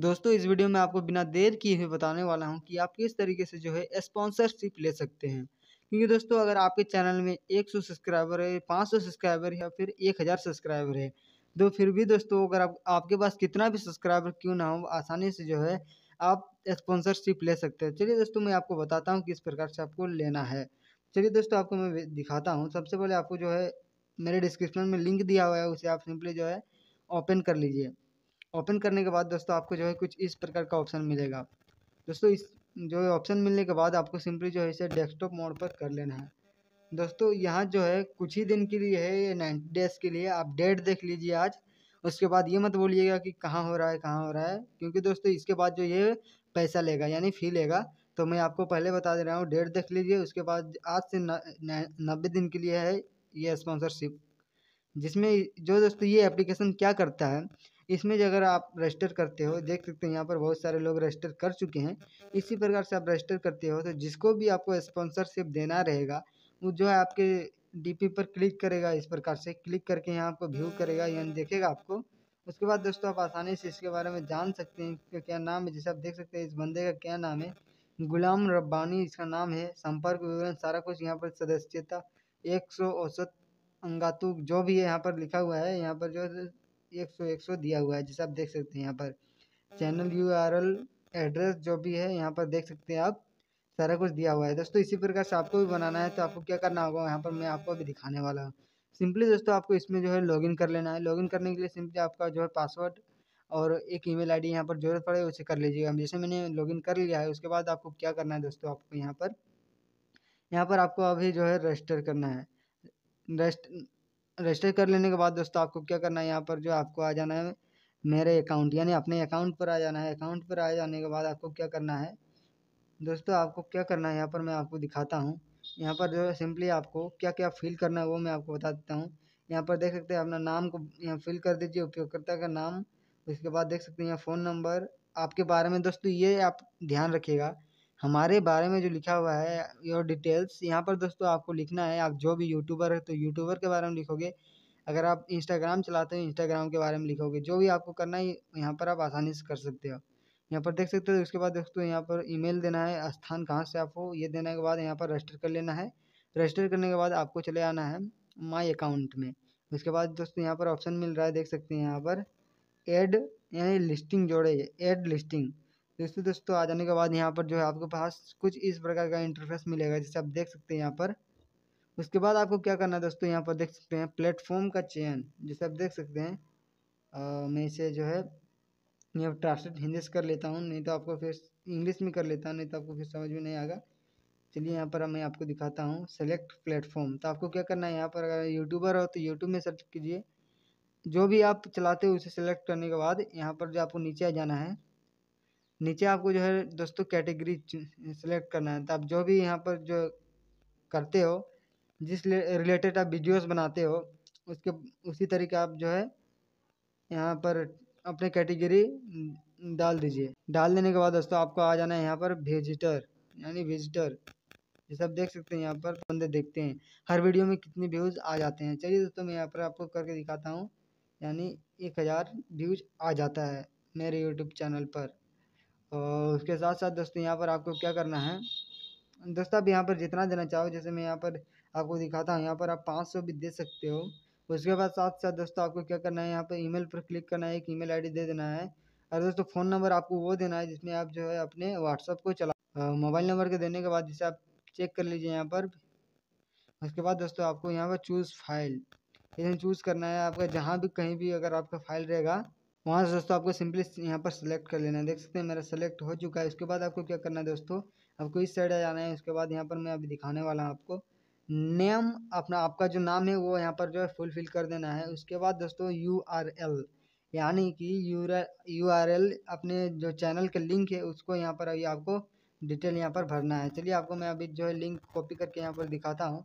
दोस्तों इस वीडियो में आपको बिना देर किए हुए बताने वाला हूँ कि आप किस तरीके से जो है स्पॉन्सरशिप ले सकते हैं क्योंकि दोस्तों अगर आपके चैनल में 100 सब्सक्राइबर है 500 सब्सक्राइबर या फिर 1000 सब्सक्राइबर है तो फिर भी दोस्तों अगर आप आपके पास कितना भी सब्सक्राइबर क्यों ना हो आसानी से जो है आप स्पॉन्सरशिप ले सकते हैं चलिए दोस्तों मैं आपको बताता हूँ किस प्रकार से आपको लेना है चलिए दोस्तों आपको मैं दिखाता हूँ सबसे पहले आपको जो है मेरे डिस्क्रिप्शन में लिंक दिया हुआ है उसे आप सिंपली जो है ओपन कर लीजिए ओपन करने के बाद दोस्तों आपको जो है कुछ इस प्रकार का ऑप्शन मिलेगा दोस्तों इस जो है ऑप्शन मिलने के बाद आपको सिंपली जो है इसे डेस्कटॉप मोड पर कर लेना है दोस्तों यहाँ जो है कुछ ही दिन के लिए है ये नाइन्टी डेज के लिए आप डेट देख लीजिए आज उसके बाद ये मत बोलिएगा कि कहाँ हो रहा है कहाँ हो रहा है क्योंकि दोस्तों इसके बाद जो ये पैसा लेगा यानी फ़ी लेगा तो मैं आपको पहले बता दे रहा हूँ डेट देख लीजिए उसके बाद आज से नब्बे दिन के लिए है ये स्पॉन्सरशिप जिसमें जो दोस्तों ये एप्लीकेशन क्या करता है इसमें जो अगर आप रजिस्टर करते हो देख सकते हैं यहाँ पर बहुत सारे लोग रजिस्टर कर चुके हैं इसी प्रकार से आप रजिस्टर करते हो तो जिसको भी आपको स्पॉन्सरशिप देना रहेगा वो जो है आपके डीपी पर क्लिक करेगा इस प्रकार से क्लिक करके यहाँ आपको व्यू करेगा यानी देखेगा आपको उसके बाद दोस्तों आप आसानी से इसके बारे में जान सकते हैं इसका क्या नाम है जैसे आप देख सकते हैं इस बंदे का क्या नाम है गुलाम रब्बानी इसका नाम है संपर्क विवरण सारा कुछ यहाँ पर सदस्यता एक सौ औसत अंगातु जो भी है यहाँ पर लिखा हुआ है यहाँ पर जो एक सौ एक सौ दिया हुआ है जैसे आप देख सकते हैं यहाँ पर चैनल यू एड्रेस जो भी है यहाँ पर देख सकते हैं आप सारा कुछ दिया हुआ है दोस्तों इसी प्रकार से आपको भी बनाना है तो आपको क्या करना होगा यहाँ पर मैं आपको भी दिखाने वाला हूँ सिंपली दोस्तों आपको इसमें जो है लॉगिन कर लेना है लॉगिन करने के लिए सिंपली आपका जो है पासवर्ड और एक ईमेल आईडी यहाँ पर जरूरत पड़े उसे कर लीजिएगा जैसे मैंने लॉगिन कर लिया है उसके बाद आपको क्या करना है दोस्तों आपको यहाँ पर यहाँ पर आपको अभी जो है रजिस्टर करना है रजिस्टर रजिस्टर कर लेने के बाद दोस्तों आपको क्या करना है यहाँ पर जो आपको आ जाना है मेरे अकाउंट यानी अपने अकाउंट पर आ जाना है अकाउंट पर आ जाने के बाद आपको क्या करना है दोस्तों आपको क्या करना है यहाँ पर मैं आपको दिखाता हूँ यहाँ पर जो सिंपली आपको क्या क्या फिल करना है वो मैं आपको बता देता हूँ यहाँ पर देख सकते हैं अपना नाम को यहाँ फिल कर दीजिए उपयोगकर्ता का नाम उसके बाद देख सकते हैं यहाँ फ़ोन नंबर आपके बारे में दोस्तों ये आप ध्यान रखिएगा हमारे बारे में जो लिखा हुआ है योर डिटेल्स यहाँ पर दोस्तों आपको लिखना है आप जो भी यूट्यूबर है तो यूट्यूबर के बारे में लिखोगे अगर आप इंस्टाग्राम चलाते हो इंस्टाग्राम के बारे में लिखोगे जो भी आपको करना है यहाँ पर आप आसानी से कर सकते हो यहाँ पर देख सकते हो उसके बाद दोस्तों यहाँ पर ईमेल देना है स्थान कहाँ से आपको ये देने के बाद यहाँ पर रजिस्टर कर लेना है रजिस्टर करने के बाद आपको चले आना है माई अकाउंट में उसके बाद दोस्तों यहाँ पर ऑप्शन मिल रहा है देख सकते हैं यहाँ पर एड यानी लिस्टिंग जोड़े एड लिस्टिंग दोस्तों दोस्तों आ जाने के बाद यहाँ पर जो है आपके पास कुछ इस प्रकार का इंटरफेस मिलेगा जिसे आप देख सकते हैं यहाँ पर उसके बाद आपको क्या करना है दोस्तों यहाँ पर देख सकते हैं प्लेटफॉर्म का चयन जिसे आप देख सकते हैं आ, मैं इसे जो है यहाँ ट्रांसलेट हिंदी से कर लेता हूँ नहीं तो आपको फिर इंग्लिश में कर लेता हूँ नहीं तो आपको फिर समझ में नहीं आएगा चलिए यहाँ पर मैं आपको दिखाता हूँ सेलेक्ट प्लेटफॉर्म तो आपको क्या करना है यहाँ पर अगर यूट्यूबर हो तो यूट्यूब में सर्च कीजिए जो भी आप चलाते हो उसे सेलेक्ट करने के बाद यहाँ पर जो आपको नीचे आ जाना है नीचे आपको जो है दोस्तों कैटेगरी सेलेक्ट करना है तो आप जो भी यहाँ पर जो करते हो जिस रिलेटेड आप वीडियोस बनाते हो उसके उसी तरीके आप जो है यहाँ पर अपने कैटेगरी डाल दीजिए डाल देने के बाद दोस्तों आपको आ जाना है यहाँ पर विजिटर यानी विजिटर ये सब देख सकते हैं यहाँ पर बंदे देखते हैं हर वीडियो में कितने व्यूज़ आ जाते हैं चलिए दोस्तों मैं यहाँ पर आपको करके दिखाता हूँ यानी एक हज़ार व्यूज आ जाता है मेरे यूट्यूब चैनल पर और तो उसके साथ साथ दोस्तों यहाँ पर आपको क्या करना है दोस्तों आप यहाँ पर जितना देना चाहो जैसे मैं यहाँ पर आपको दिखाता हूँ यहाँ पर आप पाँच सौ भी दे सकते हो उसके बाद साथ साथ दोस्तों आपको क्या करना है यहाँ पर ईमेल पर क्लिक करना है एक ईमेल आईडी दे देना है और दोस्तों फ़ोन नंबर आपको वो देना है जिसमें आप जो है अपने व्हाट्सअप को चला मोबाइल नंबर के देने के बाद जिसे आप चेक कर लीजिए यहाँ पर उसके बाद दोस्तों आपको यहाँ पर चूज़ फाइल इसमें चूज़ करना है आपका जहाँ भी कहीं भी अगर आपका फाइल रहेगा वहाँ से दोस्तों आपको सिंपली यहाँ पर सेलेक्ट कर लेना है देख सकते हैं मेरा सेलेक्ट हो चुका है इसके बाद आपको क्या करना है दोस्तों आपको इस साइड आ जाना है उसके बाद यहाँ पर मैं अभी दिखाने वाला हूँ आपको नेम अपना आपका जो नाम है वो यहाँ पर जो है फुलफिल कर देना है उसके बाद दोस्तों यू आर एल यानी कि यू आर एल अपने जो चैनल का लिंक है उसको यहाँ पर अभी आपको डिटेल यहाँ पर भरना है चलिए आपको मैं अभी जो है लिंक कॉपी करके यहाँ पर दिखाता हूँ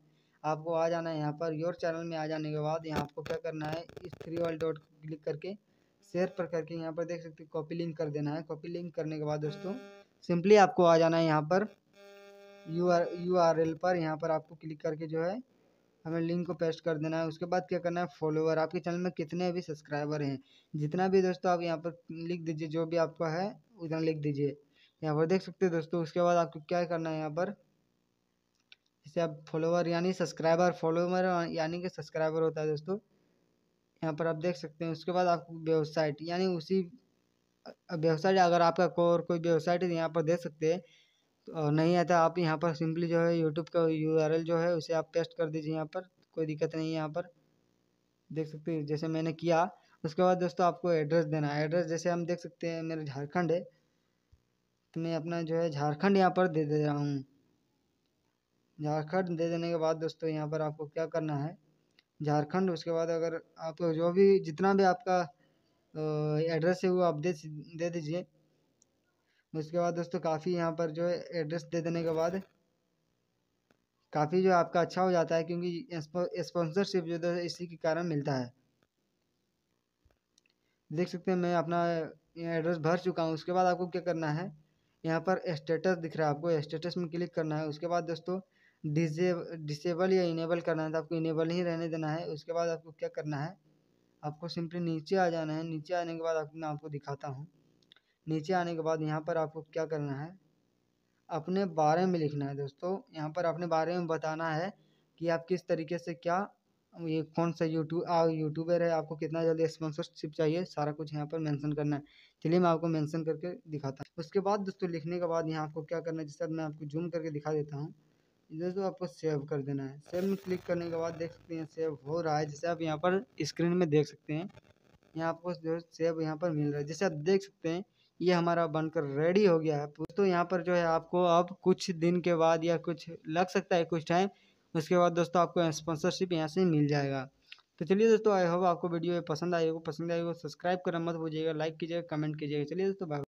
आपको आ जाना है यहाँ पर योर चैनल में आ जाने के बाद यहाँ आपको क्या करना है इस थ्री वर्ल्ड डॉट क्लिक करके शेयर पर करके यहाँ पर देख सकते हैं कॉपी लिंक कर देना है कॉपी लिंक करने के बाद दोस्तों सिंपली आपको आ जाना है यहाँ पर U R U R L पर यहाँ पर आपको क्लिक करके जो है हमें लिंक को पेस्ट कर देना है उसके बाद क्या करना है फॉलोअर आपके चैनल में कितने भी सब्सक्राइबर हैं जितना भी दोस्तों आप यहाँ पर लिख दीजिए जो भी आपका है उतना लिख दीजिए यहाँ पर देख सकते हैं दोस्तों उसके बाद आपको क्या करना है यहाँ पर जैसे आप फॉलोवर यानी सब्सक्राइबर फॉलोवर यानी कि सब्सक्राइबर होता है दोस्तों यहाँ पर आप देख सकते हैं उसके बाद आप वेबसाइट यानी उसी वेबसाइट अगर आपका और कोई वेबसाइट है यहाँ पर दे सकते हैं और तो, नहीं आता आप यहाँ पर सिंपली जो है यूट्यूब का यूआरएल जो है उसे आप पेस्ट कर दीजिए यहाँ पर कोई दिक्कत नहीं है यहाँ पर देख सकते हैं जैसे मैंने किया उसके बाद दोस्तों आपको एड्रेस देना है एड्रेस जैसे हम देख सकते हैं मेरा झारखंड है तो मैं अपना जो है झारखंड यहाँ पर दे दे रहा हूँ झारखंड दे देने के बाद दोस्तों यहाँ पर आपको क्या करना है झारखंड उसके बाद अगर आप जो भी जितना भी आपका एड्रेस है वो आप दे दे दीजिए उसके बाद दोस्तों काफ़ी यहाँ पर जो है एड्रेस दे देने के बाद काफ़ी जो आपका अच्छा हो जाता है क्योंकि स्पॉन्सरशिप जो है इसी के कारण मिलता है देख सकते हैं मैं अपना एड्रेस भर चुका हूँ उसके बाद आपको क्या करना है यहाँ पर स्टेटस दिख रहा है आपको स्टेटस में क्लिक करना है उसके बाद दोस्तों डिसेबल या इनेबल करना है तो आपको इनेबल ही रहने देना है उसके बाद आपको क्या करना है आपको सिंपली नीचे आ जाना है नीचे आने के बाद आपको मैं आपको दिखाता हूँ नीचे आने के बाद यहाँ पर आपको क्या करना है अपने बारे में लिखना है दोस्तों यहाँ पर अपने बारे में बताना है कि आप किस तरीके से क्या ये कौन सा यूट्यूब आप यूट्यूबर है आपको कितना जल्दी स्पॉन्सरशिप चाहिए सारा कुछ यहाँ पर मेंशन करना है चलिए मैं आपको मेंशन करके दिखाता हूँ उसके बाद दोस्तों लिखने के बाद यहाँ आपको क्या करना है जिस मैं आपको जूम करके दिखा देता हूँ दोस्तों आपको सेव कर देना है सेव में क्लिक करने के बाद देख सकते हैं सेव हो रहा है जैसे आप यहाँ पर स्क्रीन में देख सकते हैं यहाँ आपको जो सेव यहाँ पर मिल रहा है जैसे आप देख सकते हैं ये हमारा बनकर रेडी हो गया है दोस्तों यहाँ पर जो है आपको अब कुछ दिन के बाद या कुछ लग सकता है कुछ टाइम उसके बाद दोस्तों आपको स्पॉन्सरशिप यहाँ से मिल जाएगा तो चलिए दोस्तों आई होप आपको वीडियो पसंद आएगा पसंद आएगा सब्सक्राइब करना मत भूलिएगा लाइक कीजिएगा कमेंट कीजिएगा चलिए दोस्तों